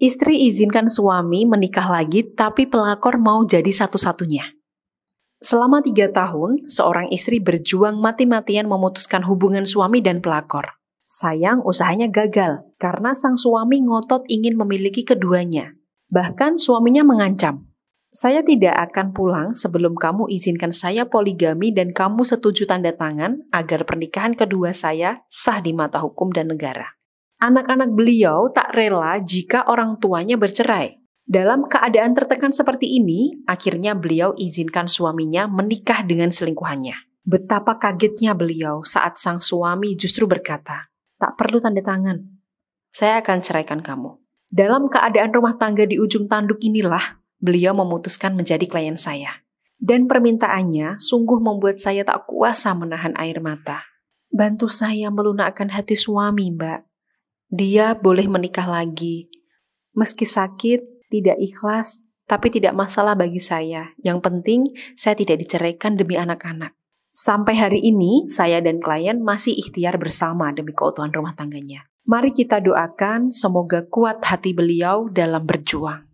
Istri izinkan suami menikah lagi tapi pelakor mau jadi satu-satunya. Selama tiga tahun, seorang istri berjuang mati-matian memutuskan hubungan suami dan pelakor. Sayang, usahanya gagal karena sang suami ngotot ingin memiliki keduanya. Bahkan suaminya mengancam, "Saya tidak akan pulang sebelum kamu izinkan saya poligami dan kamu setuju tanda tangan agar pernikahan kedua saya sah di mata hukum dan negara." anak-anak beliau tak rela jika orang tuanya bercerai. Dalam keadaan tertekan seperti ini, akhirnya beliau izinkan suaminya menikah dengan selingkuhannya. Betapa kagetnya beliau saat sang suami justru berkata, "Tak perlu tanda tangan. Saya akan ceraikan kamu." Dalam keadaan rumah tangga di ujung tanduk inilah beliau memutuskan menjadi klien saya. Dan permintaannya sungguh membuat saya tak kuasa menahan air mata. Bantu saya melunakkan hati suami, Mbak dia boleh menikah lagi. Meski sakit, tidak ikhlas, tapi tidak masalah bagi saya. Yang penting, saya tidak diceraikan demi anak-anak. Sampai hari ini, saya dan klien masih ikhtiar bersama demi keutuhan rumah tangganya. Mari kita doakan semoga kuat hati beliau dalam berjuang.